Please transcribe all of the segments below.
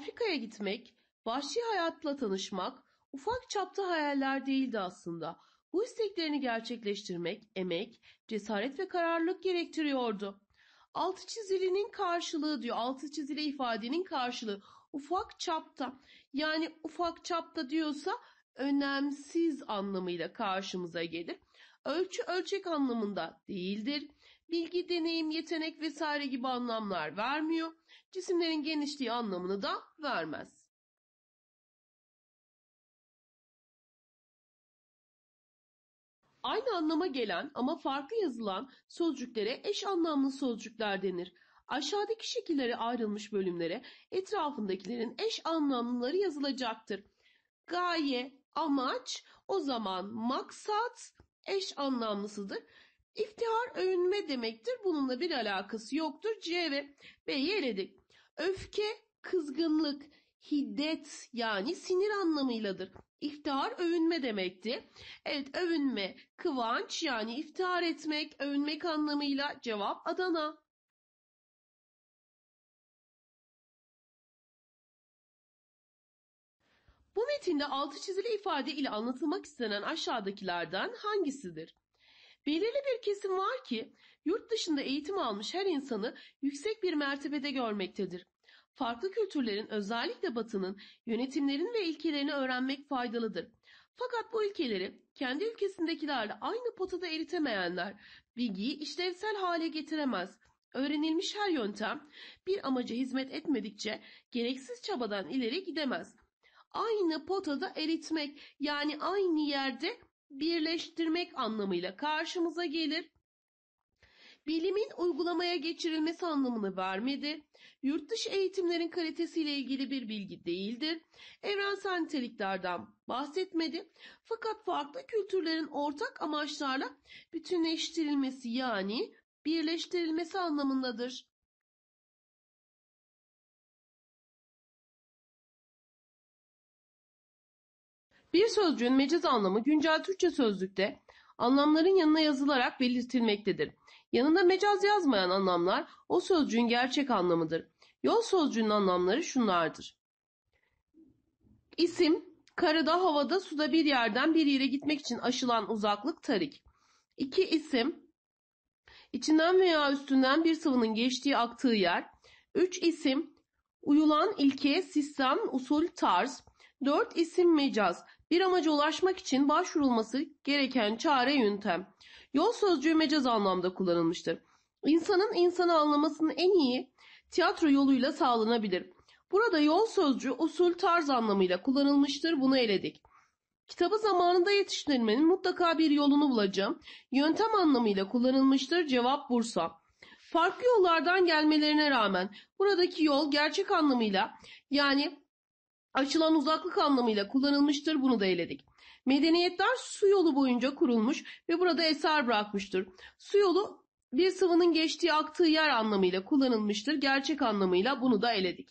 Afrika'ya gitmek, vahşi hayatla tanışmak ufak çapta hayaller değildi aslında. Bu isteklerini gerçekleştirmek emek, cesaret ve kararlılık gerektiriyordu. Altı çizilinin karşılığı diyor. Altı çizili ifadenin karşılığı ufak çapta. Yani ufak çapta diyorsa önemsiz anlamıyla karşımıza gelir. Ölçü ölçek anlamında değildir. Bilgi, deneyim, yetenek vesaire gibi anlamlar vermiyor cisimlerin genişliği anlamını da vermez. Aynı anlama gelen ama farklı yazılan sözcüklere eş anlamlı sözcükler denir. Aşağıdaki şekillere ayrılmış bölümlere etrafındakilerin eş anlamlıları yazılacaktır. Gaye, amaç, o zaman maksat eş anlamlısıdır. İftihar övünme demektir. Bununla bir alakası yoktur. C ve B'yi eledik. Öfke, kızgınlık, hiddet yani sinir anlamıyladır. İftihar övünme demekti. Evet övünme, kıvanç yani iftihar etmek, övünmek anlamıyla cevap Adana. Bu metinde altı çizili ifade ile anlatılmak istenen aşağıdakilerden hangisidir? Belirli bir kesim var ki yurt dışında eğitim almış her insanı yüksek bir mertebede görmektedir. Farklı kültürlerin özellikle batının yönetimlerin ve ilkelerini öğrenmek faydalıdır. Fakat bu ilkeleri kendi ülkesindekilerle aynı potada eritemeyenler bilgiyi işlevsel hale getiremez. Öğrenilmiş her yöntem bir amaca hizmet etmedikçe gereksiz çabadan ileri gidemez. Aynı potada eritmek yani aynı yerde birleştirmek anlamıyla karşımıza gelir bilimin uygulamaya geçirilmesi anlamını vermedi, yurt dışı eğitimlerin kalitesiyle ilgili bir bilgi değildir, evrensel niteliklerden bahsetmedi. Fakat farklı kültürlerin ortak amaçlarla bütünleştirilmesi yani birleştirilmesi anlamındadır. Bir sözcüğün mecaz anlamı güncel Türkçe sözlükte anlamların yanına yazılarak belirtilmektedir. Yanında mecaz yazmayan anlamlar o sözcüğün gerçek anlamıdır. Yol sözcüğünün anlamları şunlardır. İsim, karada, havada, suda bir yerden bir yere gitmek için aşılan uzaklık tarik. İki isim, içinden veya üstünden bir sıvının geçtiği aktığı yer. Üç isim, uyulan ilke, sistem, usul, tarz. Dört isim mecaz, bir amaca ulaşmak için başvurulması gereken çare yöntem. Yol sözcüğü mecaz anlamda kullanılmıştır. İnsanın insanı anlamasının en iyi tiyatro yoluyla sağlanabilir. Burada yol sözcüğü usul tarz anlamıyla kullanılmıştır. Bunu eledik. Kitabı zamanında yetiştirmenin mutlaka bir yolunu bulacağım. Yöntem anlamıyla kullanılmıştır. Cevap Bursa. Farklı yollardan gelmelerine rağmen buradaki yol gerçek anlamıyla yani açılan uzaklık anlamıyla kullanılmıştır. Bunu da eledik. Medeniyetler su yolu boyunca kurulmuş ve burada eser bırakmıştır. Su yolu bir sıvının geçtiği aktığı yer anlamıyla kullanılmıştır. Gerçek anlamıyla bunu da eledik.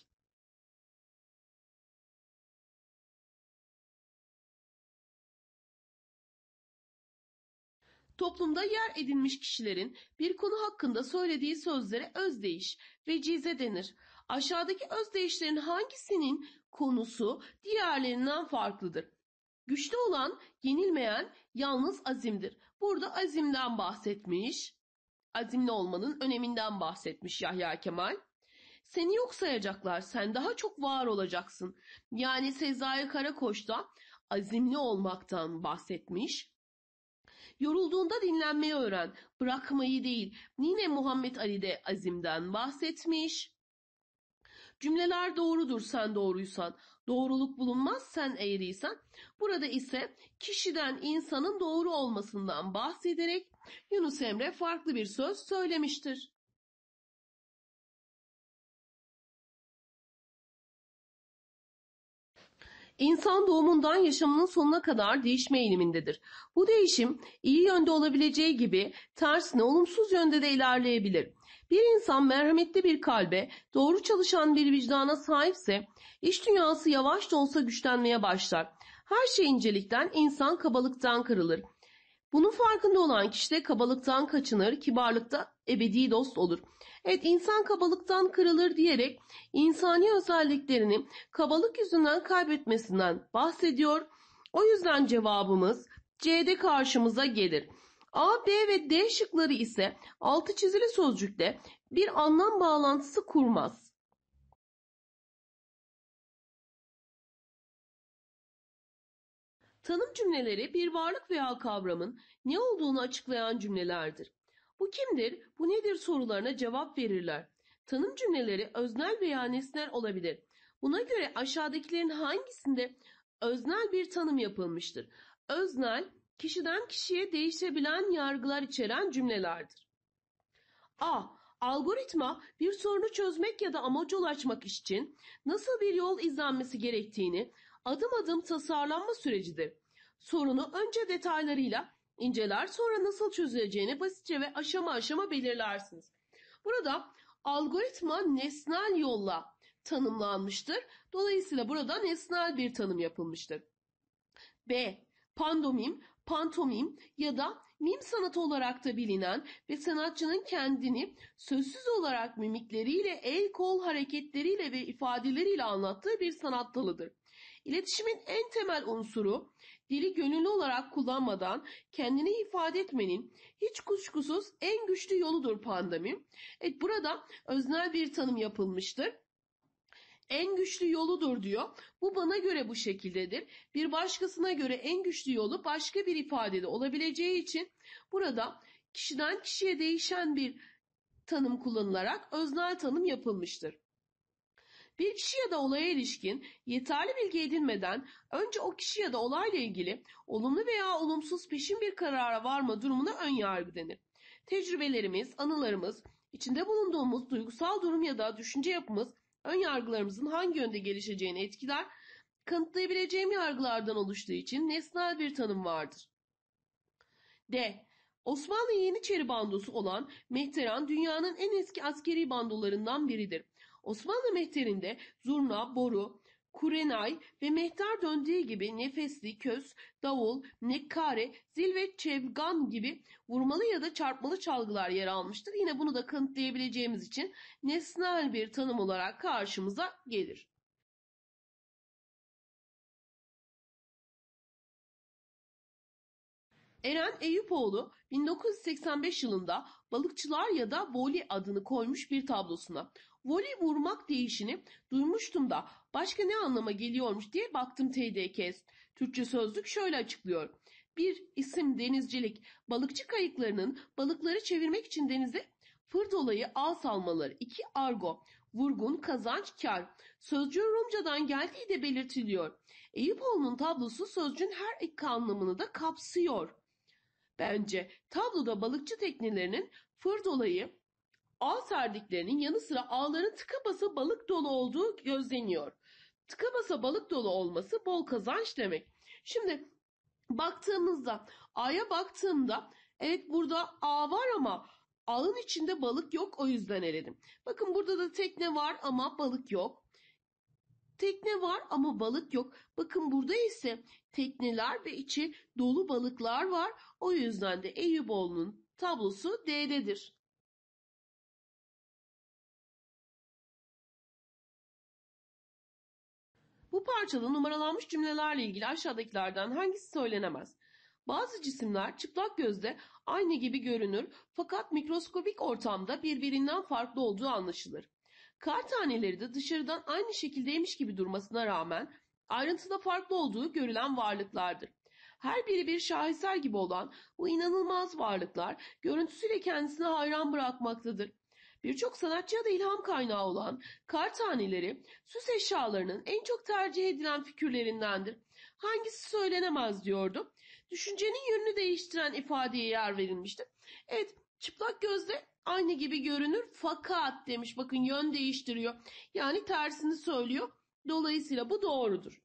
Toplumda yer edinmiş kişilerin bir konu hakkında söylediği sözlere özdeyiş ve cize denir. Aşağıdaki özdeyişlerin hangisinin konusu diğerlerinden farklıdır? Güçlü olan, yenilmeyen yalnız azimdir. Burada azimden bahsetmiş. Azimli olmanın öneminden bahsetmiş Yahya Kemal. Seni yok sayacaklar, sen daha çok var olacaksın. Yani Sezai Karakoç da azimli olmaktan bahsetmiş. Yorulduğunda dinlenmeyi öğren, bırakmayı değil. Yine Muhammed Ali de azimden bahsetmiş. Cümleler doğrudur sen doğruysan doğruluk bulunmaz sen eğriysen. Burada ise kişiden insanın doğru olmasından bahsederek Yunus Emre farklı bir söz söylemiştir. İnsan doğumundan yaşamının sonuna kadar değişme eğilimindedir. Bu değişim iyi yönde olabileceği gibi tersine olumsuz yönde de ilerleyebilir. Bir insan merhametli bir kalbe, doğru çalışan bir vicdana sahipse, iş dünyası yavaş da olsa güçlenmeye başlar. Her şey incelikten, insan kabalıktan kırılır. Bunun farkında olan kişi de kabalıktan kaçınır, kibarlıkta ebedi dost olur. Evet insan kabalıktan kırılır diyerek insani özelliklerini kabalık yüzünden kaybetmesinden bahsediyor. O yüzden cevabımız C'de karşımıza gelir. A, B ve D şıkları ise altı çizili sözcükle bir anlam bağlantısı kurmaz. Tanım cümleleri bir varlık veya kavramın ne olduğunu açıklayan cümlelerdir. Bu kimdir, bu nedir sorularına cevap verirler. Tanım cümleleri öznel veya nesnel olabilir. Buna göre aşağıdakilerin hangisinde öznel bir tanım yapılmıştır? Öznel kişiden kişiye değişebilen yargılar içeren cümlelerdir. A. Algoritma bir sorunu çözmek ya da amaca ulaşmak için nasıl bir yol izlenmesi gerektiğini adım adım tasarlanma sürecidir. Sorunu önce detaylarıyla inceler sonra nasıl çözüleceğini basitçe ve aşama aşama belirlersiniz. Burada algoritma nesnel yolla tanımlanmıştır. Dolayısıyla burada nesnel bir tanım yapılmıştır. B. Pandomim pantomim ya da mim sanatı olarak da bilinen ve sanatçının kendini sözsüz olarak mimikleriyle, el kol hareketleriyle ve ifadeleriyle anlattığı bir sanat dalıdır. İletişimin en temel unsuru dili gönüllü olarak kullanmadan kendini ifade etmenin hiç kuşkusuz en güçlü yoludur pandemi. Evet burada öznel bir tanım yapılmıştır en güçlü yoludur diyor. Bu bana göre bu şekildedir. Bir başkasına göre en güçlü yolu başka bir ifadede olabileceği için burada kişiden kişiye değişen bir tanım kullanılarak öznel tanım yapılmıştır. Bir kişi ya da olaya ilişkin yeterli bilgi edinmeden önce o kişi ya da olayla ilgili olumlu veya olumsuz peşin bir karara varma durumuna ön yargı denir. Tecrübelerimiz, anılarımız, içinde bulunduğumuz duygusal durum ya da düşünce yapımız ön yargılarımızın hangi yönde gelişeceğini etkiler, kanıtlayabileceğim yargılardan oluştuğu için nesnel bir tanım vardır. D. Osmanlı Yeniçeri bandosu olan Mehteran dünyanın en eski askeri bandolarından biridir. Osmanlı mehterinde zurna, boru, Kurenay ve Mehtar döndüğü gibi nefesli, köz, davul, nekkare, zil ve çevgan gibi vurmalı ya da çarpmalı çalgılar yer almıştır. Yine bunu da kanıtlayabileceğimiz için nesnel bir tanım olarak karşımıza gelir. Eren Eyüpoğlu 1985 yılında Balıkçılar ya da Voli adını koymuş bir tablosuna. Voli vurmak deyişini duymuştum da başka ne anlama geliyormuş diye baktım TDK's. Türkçe sözlük şöyle açıklıyor. Bir isim denizcilik, balıkçı kayıklarının balıkları çevirmek için denize fırdolayı dolayı al salmaları. 2. Argo, vurgun, kazanç, kar. Sözcüğün Rumcadan geldiği de belirtiliyor. Eyüpoğlu'nun tablosu sözcüğün her iki anlamını da kapsıyor. Bence tabloda balıkçı teknelerinin fırdolayı dolayı ağ serdiklerinin yanı sıra ağların tıka basa balık dolu olduğu gözleniyor. Tıka basa balık dolu olması bol kazanç demek. Şimdi baktığımızda A'ya baktığımda evet burada A var ama ağın içinde balık yok o yüzden eledim. Bakın burada da tekne var ama balık yok. Tekne var ama balık yok. Bakın burada ise tekneler ve içi dolu balıklar var. O yüzden de Eyüboğlu'nun tablosu D'dedir. Bu parçada numaralanmış cümlelerle ilgili aşağıdakilerden hangisi söylenemez? Bazı cisimler çıplak gözde aynı gibi görünür fakat mikroskobik ortamda birbirinden farklı olduğu anlaşılır. Kar taneleri de dışarıdan aynı şekildeymiş gibi durmasına rağmen ayrıntıda farklı olduğu görülen varlıklardır. Her biri bir şaheser gibi olan bu inanılmaz varlıklar görüntüsüyle kendisine hayran bırakmaktadır. Birçok sanatçıya da ilham kaynağı olan kar taneleri süs eşyalarının en çok tercih edilen figürlerindendir. Hangisi söylenemez diyordu. Düşüncenin yönünü değiştiren ifadeye yer verilmişti. Evet çıplak gözle aynı gibi görünür fakat demiş bakın yön değiştiriyor. Yani tersini söylüyor. Dolayısıyla bu doğrudur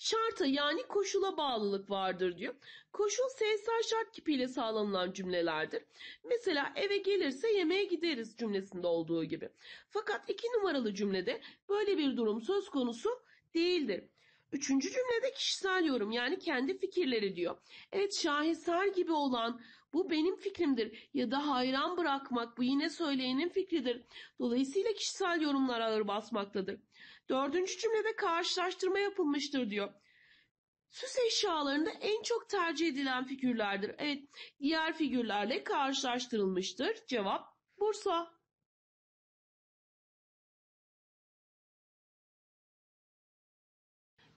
şarta yani koşula bağlılık vardır diyor. Koşul sayısal şart kipiyle sağlanılan cümlelerdir. Mesela eve gelirse yemeğe gideriz cümlesinde olduğu gibi. Fakat iki numaralı cümlede böyle bir durum söz konusu değildir. Üçüncü cümlede kişisel yorum yani kendi fikirleri diyor. Evet şaheser gibi olan bu benim fikrimdir ya da hayran bırakmak bu yine söyleyenin fikridir. Dolayısıyla kişisel yorumlar ağır basmaktadır. Dördüncü cümlede karşılaştırma yapılmıştır diyor. Süs eşyalarında en çok tercih edilen figürlerdir. Evet, diğer figürlerle karşılaştırılmıştır. Cevap Bursa.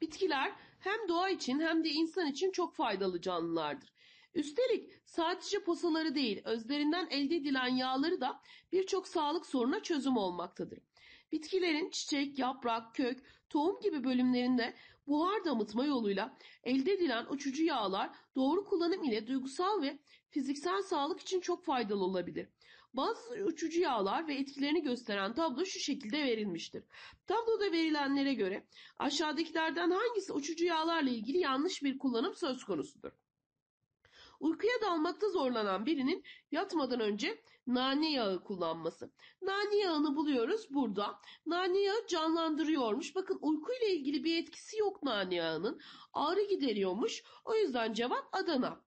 Bitkiler hem doğa için hem de insan için çok faydalı canlılardır. Üstelik sadece posaları değil özlerinden elde edilen yağları da birçok sağlık soruna çözüm olmaktadır. Bitkilerin çiçek, yaprak, kök, tohum gibi bölümlerinde buhar damıtma yoluyla elde edilen uçucu yağlar doğru kullanım ile duygusal ve fiziksel sağlık için çok faydalı olabilir. Bazı uçucu yağlar ve etkilerini gösteren tablo şu şekilde verilmiştir. Tabloda verilenlere göre aşağıdakilerden hangisi uçucu yağlarla ilgili yanlış bir kullanım söz konusudur? Uykuya dalmakta zorlanan birinin yatmadan önce nane yağı kullanması. Nane yağını buluyoruz burada. Nane yağı canlandırıyormuş. Bakın uykuyla ilgili bir etkisi yok nane yağının. Ağrı gideriyormuş. O yüzden cevap Adana.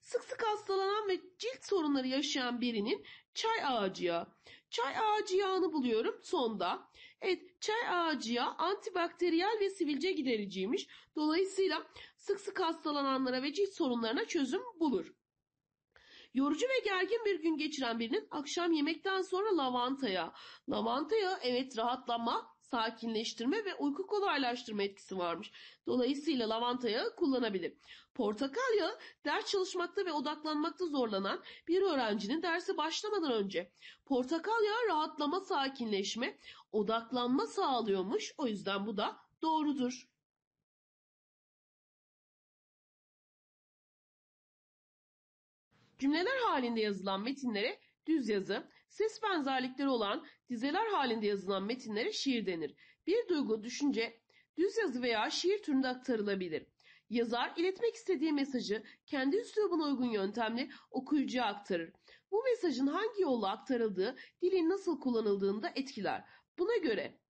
Sık sık hastalanan ve cilt sorunları yaşayan birinin çay ağacı yağı. Çay ağacı yağını buluyorum sonda. Evet çay ağacıya antibakteriyel ve sivilce gidericiymiş. Dolayısıyla sık sık hastalananlara ve cilt sorunlarına çözüm bulur. Yorucu ve gergin bir gün geçiren birinin akşam yemekten sonra lavantaya. Lavantaya evet rahatlama, sakinleştirme ve uyku kolaylaştırma etkisi varmış. Dolayısıyla lavantaya kullanabilir. Portakal yağı ders çalışmakta ve odaklanmakta zorlanan bir öğrencinin derse başlamadan önce portakal yağı rahatlama, sakinleşme, odaklanma sağlıyormuş. O yüzden bu da doğrudur. Cümleler halinde yazılan metinlere düz yazı, ses benzerlikleri olan dizeler halinde yazılan metinlere şiir denir. Bir duygu, düşünce düz yazı veya şiir türünde aktarılabilir. Yazar iletmek istediği mesajı kendi üslubuna uygun yöntemle okuyucuya aktarır. Bu mesajın hangi yolla aktarıldığı dilin nasıl kullanıldığında etkiler. Buna göre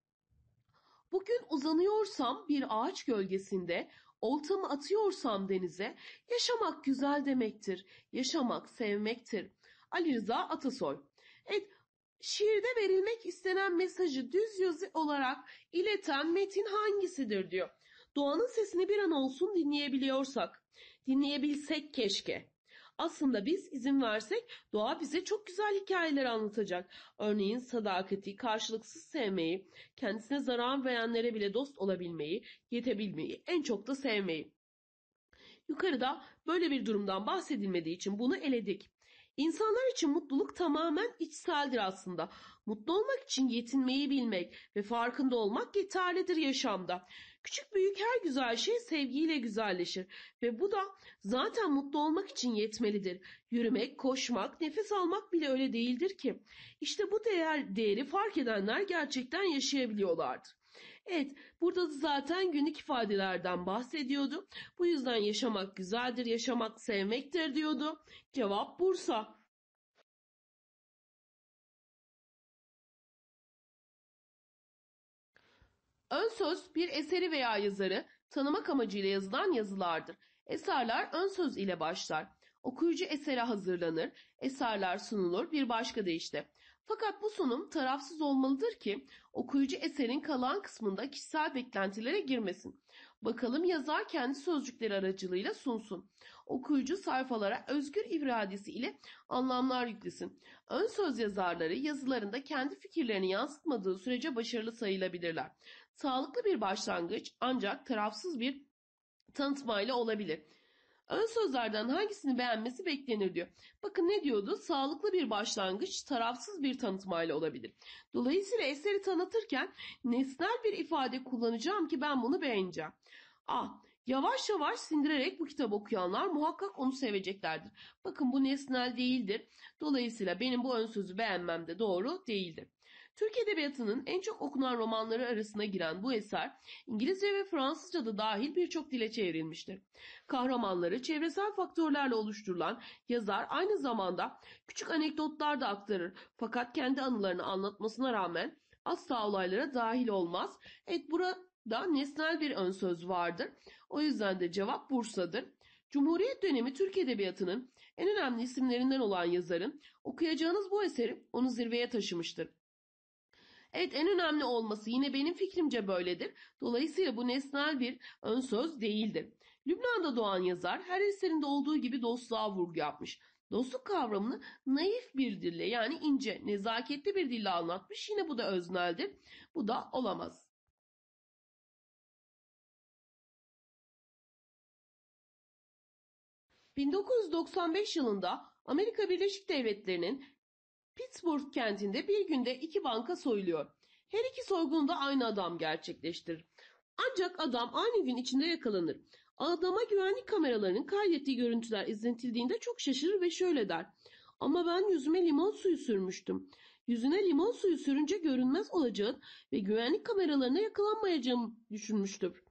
bugün uzanıyorsam bir ağaç gölgesinde, oltamı atıyorsam denize, yaşamak güzel demektir, yaşamak sevmektir. Ali Rıza Atasoy Evet, şiirde verilmek istenen mesajı düz yazı olarak ileten metin hangisidir diyor. Doğanın sesini bir an olsun dinleyebiliyorsak, dinleyebilsek keşke. Aslında biz izin versek doğa bize çok güzel hikayeler anlatacak. Örneğin sadakati, karşılıksız sevmeyi, kendisine zarar verenlere bile dost olabilmeyi, yetebilmeyi, en çok da sevmeyi. Yukarıda böyle bir durumdan bahsedilmediği için bunu eledik. İnsanlar için mutluluk tamamen içseldir aslında. Mutlu olmak için yetinmeyi bilmek ve farkında olmak yeterlidir yaşamda. Küçük büyük her güzel şey sevgiyle güzelleşir ve bu da zaten mutlu olmak için yetmelidir. Yürümek, koşmak, nefes almak bile öyle değildir ki. İşte bu değer, değeri fark edenler gerçekten yaşayabiliyorlardır. Evet, burada zaten günlük ifadelerden bahsediyordu. Bu yüzden yaşamak güzeldir, yaşamak sevmektir diyordu. Cevap Bursa. Ön söz bir eseri veya yazarı tanımak amacıyla yazılan yazılardır. Eserler ön söz ile başlar. Okuyucu esere hazırlanır, eserler sunulur bir başka deyişle. Fakat bu sunum tarafsız olmalıdır ki okuyucu eserin kalan kısmında kişisel beklentilere girmesin. Bakalım yazar kendi sözcükleri aracılığıyla sunsun. Okuyucu sayfalara özgür iradesi ile anlamlar yüklesin. Ön söz yazarları yazılarında kendi fikirlerini yansıtmadığı sürece başarılı sayılabilirler. Sağlıklı bir başlangıç ancak tarafsız bir tanıtmayla olabilir. Ön sözlerden hangisini beğenmesi beklenir diyor. Bakın ne diyordu? Sağlıklı bir başlangıç, tarafsız bir tanıtmayla olabilir. Dolayısıyla eseri tanıtırken nesnel bir ifade kullanacağım ki ben bunu beğeneceğim. A. Yavaş yavaş sindirerek bu kitabı okuyanlar muhakkak onu seveceklerdir. Bakın bu nesnel değildir. Dolayısıyla benim bu ön sözü beğenmem de doğru değildir. Türk Edebiyatı'nın en çok okunan romanları arasına giren bu eser İngilizce ve Fransızca da dahil birçok dile çevrilmiştir. Kahramanları çevresel faktörlerle oluşturulan yazar aynı zamanda küçük anekdotlar da aktarır fakat kendi anılarını anlatmasına rağmen asla olaylara dahil olmaz. Evet burada nesnel bir ön söz vardır. O yüzden de cevap Bursa'dır. Cumhuriyet dönemi Türk Edebiyatı'nın en önemli isimlerinden olan yazarın okuyacağınız bu eseri onu zirveye taşımıştır. Evet en önemli olması yine benim fikrimce böyledir. Dolayısıyla bu nesnel bir ön söz değildir. Lübnan'da doğan yazar her eserinde olduğu gibi dostluğa vurgu yapmış. Dostluk kavramını naif bir dille yani ince, nezaketli bir dille anlatmış. Yine bu da özneldir. Bu da olamaz. ...1995 yılında Amerika Birleşik Devletleri'nin Pittsburgh kentinde bir günde iki banka soyuluyor. Her iki soygunu da aynı adam gerçekleştirir. Ancak adam aynı gün içinde yakalanır. Adama güvenlik kameralarının kaydettiği görüntüler izletildiğinde çok şaşırır ve şöyle der. Ama ben yüzüme limon suyu sürmüştüm. Yüzüne limon suyu sürünce görünmez olacağın ve güvenlik kameralarına yakalanmayacağımı düşünmüştür.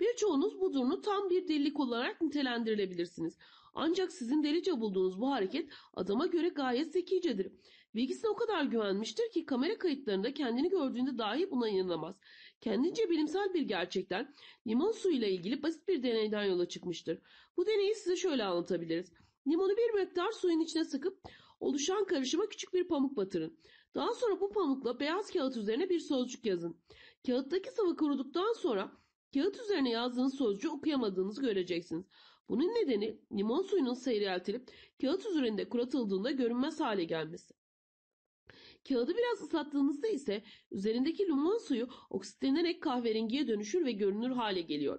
Birçoğunuz bu durumu tam bir delilik olarak nitelendirilebilirsiniz. Ancak sizin delice bulduğunuz bu hareket adama göre gayet zekicedir. Bilgisine o kadar güvenmiştir ki kamera kayıtlarında kendini gördüğünde dahi buna inanamaz. Kendince bilimsel bir gerçekten limon suyuyla ilgili basit bir deneyden yola çıkmıştır. Bu deneyi size şöyle anlatabiliriz. Limonu bir miktar suyun içine sıkıp oluşan karışıma küçük bir pamuk batırın. Daha sonra bu pamukla beyaz kağıt üzerine bir sözcük yazın. Kağıttaki sıvı kuruduktan sonra Kağıt üzerine yazdığınız sözcüğü okuyamadığınızı göreceksiniz. Bunun nedeni limon suyunun seyreltilip kağıt üzerinde kurutuldığında görünmez hale gelmesi. Kağıdı biraz ıslattığınızda ise üzerindeki limon suyu oksitlenerek kahverengiye dönüşür ve görünür hale geliyor.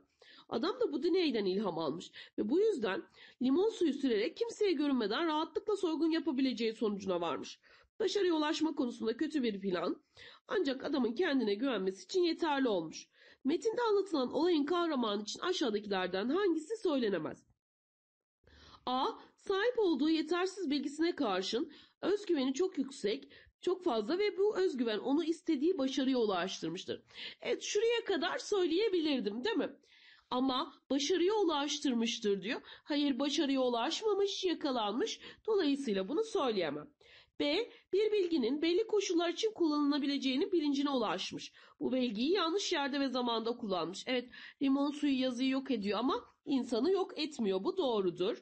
Adam da bu deneyden ilham almış ve bu yüzden limon suyu sürerek kimseye görünmeden rahatlıkla soygun yapabileceği sonucuna varmış. Başarıya ulaşma konusunda kötü bir plan ancak adamın kendine güvenmesi için yeterli olmuş. Metinde anlatılan olayın kahramanı için aşağıdakilerden hangisi söylenemez? A. Sahip olduğu yetersiz bilgisine karşın özgüveni çok yüksek, çok fazla ve bu özgüven onu istediği başarıya ulaştırmıştır. Evet şuraya kadar söyleyebilirdim değil mi? Ama başarıya ulaştırmıştır diyor. Hayır başarıya ulaşmamış, yakalanmış. Dolayısıyla bunu söyleyemem. B. Bir bilginin belli koşullar için kullanılabileceğini bilincine ulaşmış. Bu bilgiyi yanlış yerde ve zamanda kullanmış. Evet limon suyu yazıyı yok ediyor ama insanı yok etmiyor. Bu doğrudur.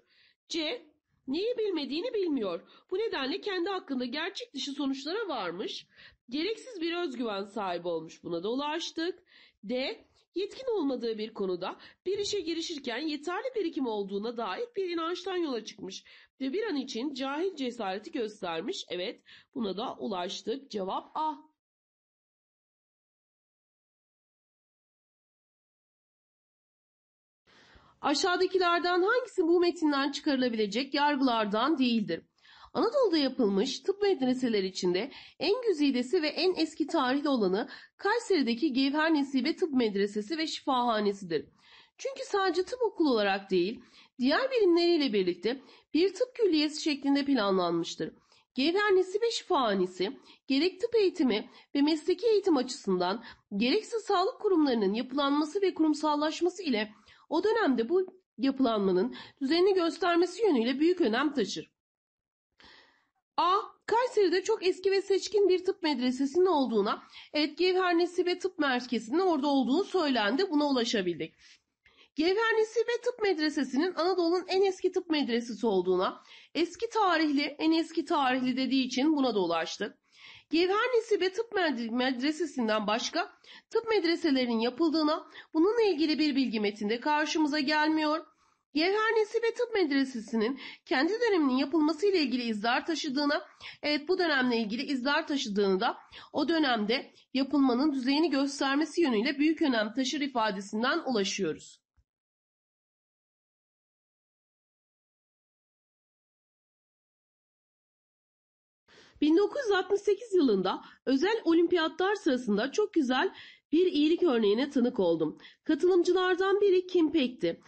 C. Neyi bilmediğini bilmiyor. Bu nedenle kendi hakkında gerçek dışı sonuçlara varmış. Gereksiz bir özgüven sahibi olmuş buna da ulaştık. D. Yetkin olmadığı bir konuda bir işe girişirken yeterli birikim olduğuna dair bir inançtan yola çıkmış ve bir an için cahil cesareti göstermiş. Evet buna da ulaştık. Cevap A. Aşağıdakilerden hangisi bu metinden çıkarılabilecek yargılardan değildir? Anadolu'da yapılmış tıp medreseleri içinde en güzidesi ve en eski tarihli olanı Kayseri'deki Gevher Nesibe Tıp Medresesi ve Şifahanesidir. Çünkü sadece tıp okulu olarak değil, diğer bilimleriyle birlikte bir tıp külliyesi şeklinde planlanmıştır. Gevher Nesibe Şifahanesi gerek tıp eğitimi ve mesleki eğitim açısından gerekse sağlık kurumlarının yapılanması ve kurumsallaşması ile o dönemde bu yapılanmanın düzenini göstermesi yönüyle büyük önem taşır. A. Kayseri'de çok eski ve seçkin bir tıp medresesinin olduğuna, evet Gevher Nesibe Tıp Merkezi'nin orada olduğu söylendi. Buna ulaşabildik. Gevher ve Tıp Medresesi'nin Anadolu'nun en eski tıp medresesi olduğuna, eski tarihli, en eski tarihli dediği için buna da ulaştık. Gevher ve Tıp Medresesi'nden başka tıp medreselerinin yapıldığına, bununla ilgili bir bilgi metinde karşımıza gelmiyor. Yerhanesi ve Tıp Medresesi'nin kendi döneminin yapılması ile ilgili izler taşıdığına, evet bu dönemle ilgili izler taşıdığını da o dönemde yapılmanın düzeyini göstermesi yönüyle büyük önem taşır ifadesinden ulaşıyoruz. ...1968 yılında özel olimpiyatlar sırasında çok güzel bir iyilik örneğine tanık oldum. Katılımcılardan biri Kim Pek'ti.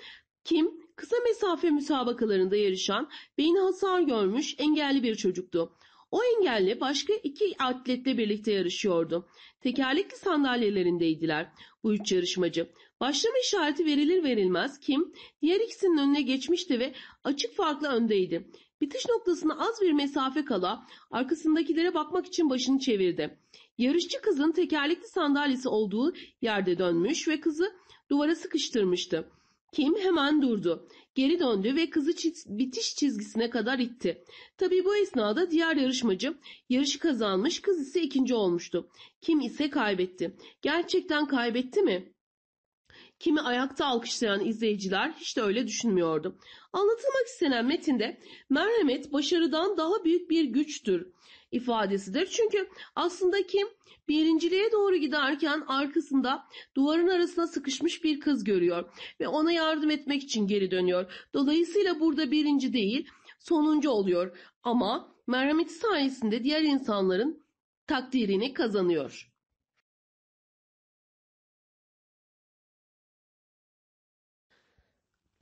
Kim, Kısa mesafe müsabakalarında yarışan, beyni hasar görmüş, engelli bir çocuktu. O engelli başka iki atletle birlikte yarışıyordu. Tekerlekli sandalyelerindeydiler bu üç yarışmacı. Başlama işareti verilir verilmez Kim diğer ikisinin önüne geçmişti ve açık farklı öndeydi. Bitiş noktasına az bir mesafe kala arkasındakilere bakmak için başını çevirdi. Yarışçı kızın tekerlekli sandalyesi olduğu yerde dönmüş ve kızı duvara sıkıştırmıştı. Kim hemen durdu. Geri döndü ve kızı çiz bitiş çizgisine kadar itti. Tabii bu esnada diğer yarışmacı yarışı kazanmış, kız ise ikinci olmuştu. Kim ise kaybetti. Gerçekten kaybetti mi? Kimi ayakta alkışlayan izleyiciler hiç de öyle düşünmüyordu. Anlatılmak istenen metinde merhamet başarıdan daha büyük bir güçtür ifadesidir. Çünkü aslında kim birinciliğe doğru giderken arkasında duvarın arasına sıkışmış bir kız görüyor ve ona yardım etmek için geri dönüyor. Dolayısıyla burada birinci değil sonuncu oluyor ama merhameti sayesinde diğer insanların takdirini kazanıyor.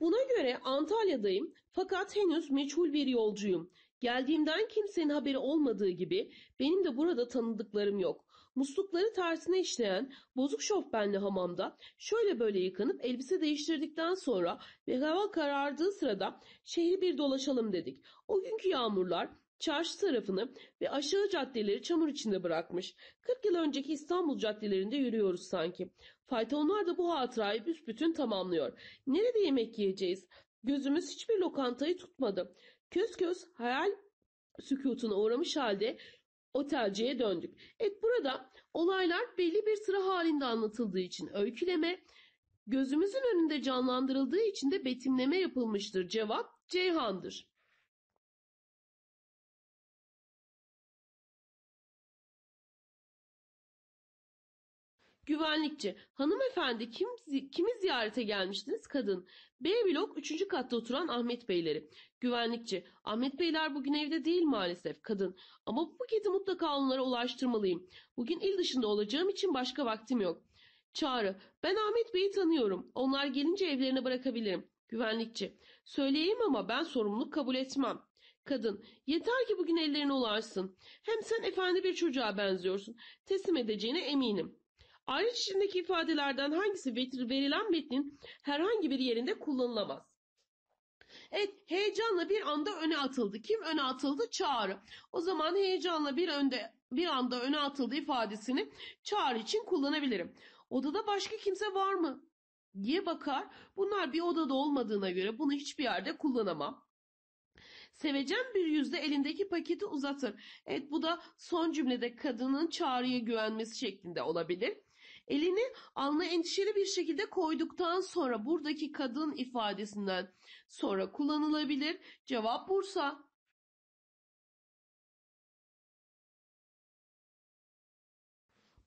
Buna göre Antalya'dayım fakat henüz meçhul bir yolcuyum. Geldiğimden kimsenin haberi olmadığı gibi benim de burada tanıdıklarım yok. Muslukları tersine işleyen bozuk şofbenli hamamda şöyle böyle yıkanıp elbise değiştirdikten sonra ve hava karardığı sırada şehri bir dolaşalım dedik. O günkü yağmurlar çarşı tarafını ve aşağı caddeleri çamur içinde bırakmış. 40 yıl önceki İstanbul caddelerinde yürüyoruz sanki. Faytonlar da bu hatırayı büsbütün tamamlıyor. Nerede yemek yiyeceğiz? Gözümüz hiçbir lokantayı tutmadı. Köz köz hayal sükutuna uğramış halde otelciye döndük. Evet burada olaylar belli bir sıra halinde anlatıldığı için öyküleme, gözümüzün önünde canlandırıldığı için de betimleme yapılmıştır. Cevap Ceyhan'dır. Güvenlikçi. Hanımefendi kim, kimi ziyarete gelmiştiniz? Kadın. B blok 3. katta oturan Ahmet Beyleri. Güvenlikçi. Ahmet Beyler bugün evde değil maalesef. Kadın. Ama bu paketi mutlaka onlara ulaştırmalıyım. Bugün il dışında olacağım için başka vaktim yok. Çağrı. Ben Ahmet Bey'i tanıyorum. Onlar gelince evlerine bırakabilirim. Güvenlikçi. Söyleyeyim ama ben sorumluluk kabul etmem. Kadın, yeter ki bugün ellerine ulaşsın. Hem sen efendi bir çocuğa benziyorsun. Teslim edeceğine eminim. Ayrıç içindeki ifadelerden hangisi verilen metnin herhangi bir yerinde kullanılamaz? Evet heyecanla bir anda öne atıldı. Kim öne atıldı? Çağrı. O zaman heyecanla bir önde bir anda öne atıldı ifadesini çağrı için kullanabilirim. Odada başka kimse var mı? diye bakar. Bunlar bir odada olmadığına göre bunu hiçbir yerde kullanamam. Sevecen bir yüzde elindeki paketi uzatır. Evet bu da son cümlede kadının çağrıya güvenmesi şeklinde olabilir. Elini alnı endişeli bir şekilde koyduktan sonra buradaki kadın ifadesinden sonra kullanılabilir. Cevap Bursa.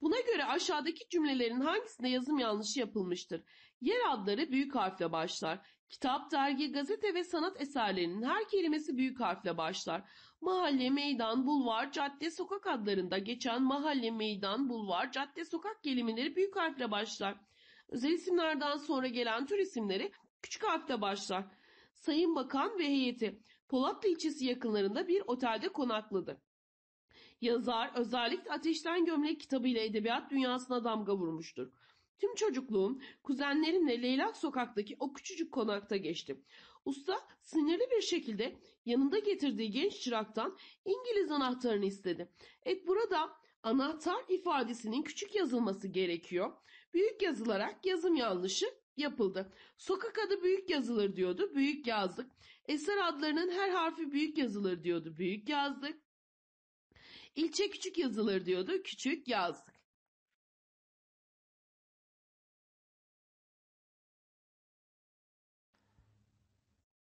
Buna göre aşağıdaki cümlelerin hangisinde yazım yanlışı yapılmıştır? Yer adları büyük harfle başlar. Kitap, dergi, gazete ve sanat eserlerinin her kelimesi büyük harfle başlar. Mahalle, meydan, bulvar, cadde, sokak adlarında geçen mahalle, meydan, bulvar, cadde, sokak kelimeleri büyük harfle başlar. Özel isimlerden sonra gelen tür isimleri küçük harfle başlar. Sayın Bakan ve heyeti Polatlı ilçesi yakınlarında bir otelde konakladı. Yazar özellikle Ateşten Gömlek kitabıyla edebiyat dünyasına damga vurmuştur. Tüm çocukluğum kuzenlerimle Leylak sokaktaki o küçücük konakta geçti. Usta sinirli bir şekilde yanında getirdiği genç çıraktan İngiliz anahtarını istedi. Et burada anahtar ifadesinin küçük yazılması gerekiyor. Büyük yazılarak yazım yanlışı yapıldı. Sokak adı büyük yazılır diyordu. Büyük yazdık. Eser adlarının her harfi büyük yazılır diyordu. Büyük yazdık. İlçe küçük yazılır diyordu. Küçük yazdık.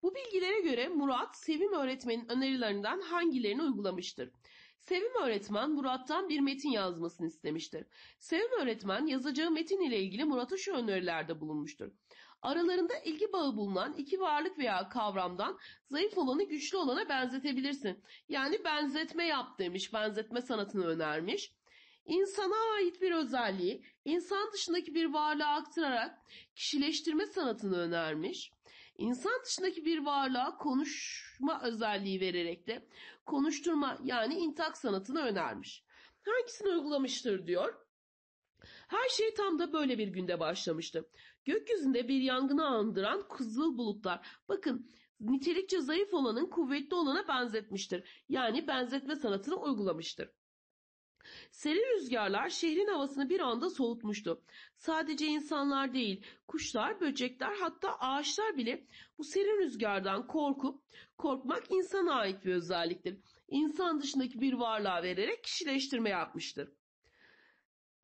Bu bilgilere göre Murat, Sevim öğretmenin önerilerinden hangilerini uygulamıştır? Sevim öğretmen Murat'tan bir metin yazmasını istemiştir. Sevim öğretmen yazacağı metin ile ilgili Murat'a şu önerilerde bulunmuştur. Aralarında ilgi bağı bulunan iki varlık veya kavramdan zayıf olanı güçlü olana benzetebilirsin. Yani benzetme yap demiş, benzetme sanatını önermiş. İnsana ait bir özelliği insan dışındaki bir varlığa aktırarak kişileştirme sanatını önermiş. İnsan dışındaki bir varlığa konuşma özelliği vererek de konuşturma yani intak sanatını önermiş. Hangisini uygulamıştır diyor. Her şey tam da böyle bir günde başlamıştı. Gökyüzünde bir yangını andıran kızıl bulutlar. Bakın nitelikçe zayıf olanın kuvvetli olana benzetmiştir. Yani benzetme sanatını uygulamıştır. Serin rüzgarlar şehrin havasını bir anda soğutmuştu. Sadece insanlar değil, kuşlar, böcekler hatta ağaçlar bile bu serin rüzgardan korkup korkmak insana ait bir özelliktir. İnsan dışındaki bir varlığa vererek kişileştirme yapmıştır.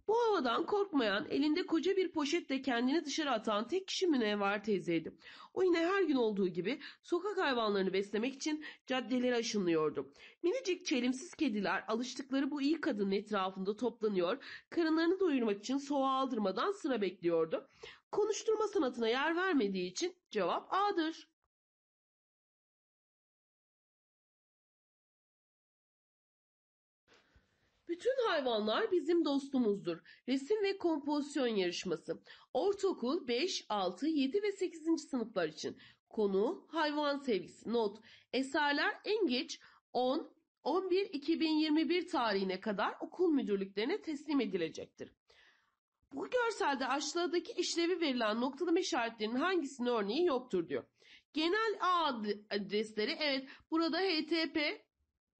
Bu havadan korkmayan, elinde koca bir poşetle kendini dışarı atan tek kişi Münevver teyzeydi. O yine her gün olduğu gibi sokak hayvanlarını beslemek için caddelere aşınıyordu. Minicik çelimsiz kediler alıştıkları bu iyi kadının etrafında toplanıyor, karınlarını doyurmak için soğuğa aldırmadan sıra bekliyordu. Konuşturma sanatına yer vermediği için cevap A'dır. Bütün hayvanlar bizim dostumuzdur. Resim ve kompozisyon yarışması. Ortaokul 5, 6, 7 ve 8. sınıflar için. Konu hayvan sevgisi. Not. Eserler en geç 10, 11 2021 tarihine kadar okul müdürlüklerine teslim edilecektir. Bu görselde aşağıdaki işlevi verilen noktalama işaretlerinin hangisinin örneği yoktur diyor. Genel A adresleri evet burada HTTP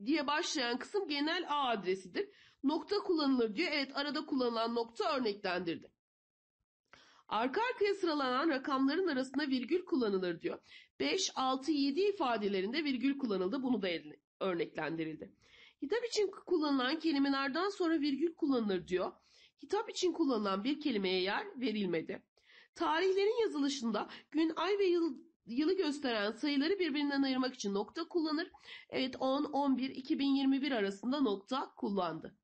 diye başlayan kısım genel A adresidir. Nokta kullanılır diyor. Evet arada kullanılan nokta örneklendirdi. Arka arkaya sıralanan rakamların arasında virgül kullanılır diyor. 5, 6, 7 ifadelerinde virgül kullanıldı. Bunu da örneklendirildi. Hitap için kullanılan kelimelerden sonra virgül kullanılır diyor. Hitap için kullanılan bir kelimeye yer verilmedi. Tarihlerin yazılışında gün, ay ve yıl yılı gösteren sayıları birbirinden ayırmak için nokta kullanır. Evet 10, 11, 2021 arasında nokta kullandı.